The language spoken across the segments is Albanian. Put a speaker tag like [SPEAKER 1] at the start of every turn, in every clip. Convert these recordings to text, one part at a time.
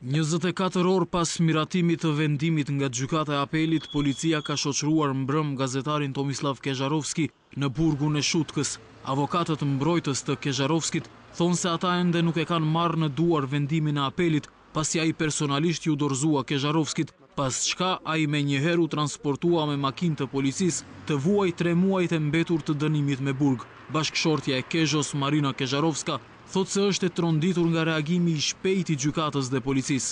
[SPEAKER 1] 24 orë pas miratimit të vendimit nga gjykata e apelit, policia ka shoqruar mbrëm gazetarin Tomislav Kejarovski në burgun e Shutkës. Avokatët mbrojtës të Kejarovskit thonë se ata ende nuk e kanë marrë në duar vendimin e apelit, pas ja i personalisht ju dorzua Kejarovskit, pas qka a i me njëheru transportua me makin të policis të vuaj tre muajt e mbetur të dënimit me burg. Bashkëshortja e Kejos Marina Kejarovska, thotë se është e tronditur nga reagimi i shpejti gjukatës dhe policisë.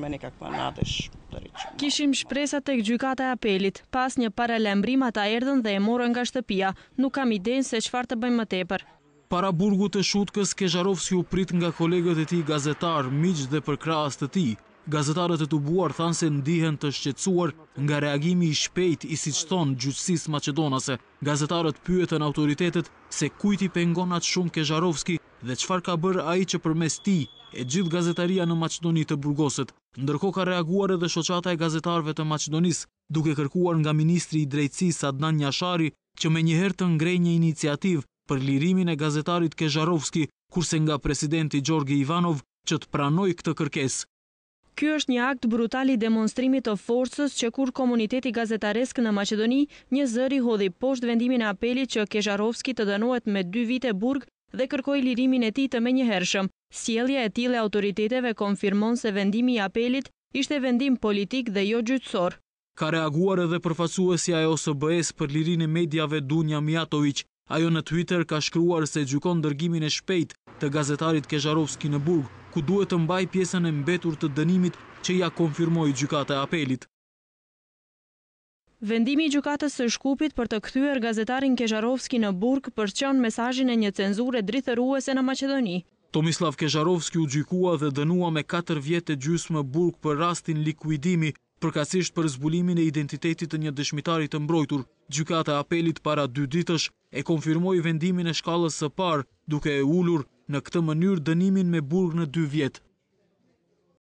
[SPEAKER 1] me
[SPEAKER 2] Kishim shpresa të gjykata e apelit, pas një paralembrim ata erdhen dhe e morën nga shtëpia, nuk kam idejnë se qëfar të bëjmë më tepër.
[SPEAKER 1] Para burgu të shutkës, Kejarov si u prit nga kolegët e ti gazetar, miq dhe përkras të ti. Gazetarët e të buar thanë se ndihen të shqetsuar nga reagimi i shpejt i si qëton gjyqësis Macedonase. Gazetarët pyetën autoritetet se kujti pengon atë shumë Kezharovski dhe qëfar ka bërë a i që për mes ti e gjithë gazetaria në Macedoni të Burgosët. Ndërko ka reaguar edhe shoqata e gazetarve të Macedonis, duke kërkuar nga Ministri i Drejtsi Sadnan Njashari, që me njëherë të ngrej një iniciativ për lirimin e gazetarit Kezharovski, kurse nga presidenti Gjorgi Ivanov që të pranoj këtë kërkes.
[SPEAKER 2] Ky është një akt brutali demonstrimit të forcës që kur komuniteti gazetaresk në Macedoni, një zëri hodhi poshtë vendimin e apelit që Kezharovski të dënohet me dy vite burg dhe kërkoj lirimin e ti të me një hershëm. Sjelja e tile autoriteteve konfirmon se vendimi i apelit ishte vendim politik dhe jo gjytsor.
[SPEAKER 1] Ka reaguar edhe përfasuesja e osë bëhes për lirin e medjave Dunja Mijatoviq. Ajo në Twitter ka shkruar se gjukon dërgimin e shpejt të gazetarit Kezharovski në Burg, ku duhet të mbaj pjesën e mbetur të dënimit që ja konfirmoj gjukate apelit.
[SPEAKER 2] Vendimi i gjukatës së shkupit për të këthyër gazetarin Kezharovski në Burg për qënë mesajin e një cenzure drithëruese në Macedoni.
[SPEAKER 1] Tomislav Kezharovski u gjykua dhe dënua me 4 vjetë e gjysme Burg për rastin likuidimi përkasisht për zbulimin e identitetit të një dëshmitarit të mbrojtur. Gjukata apelit para 2 ditësh e konfirmoj vendimin e shkallës së par duke e ullur në këtë mënyr dënimin me Burg në 2 vjetë.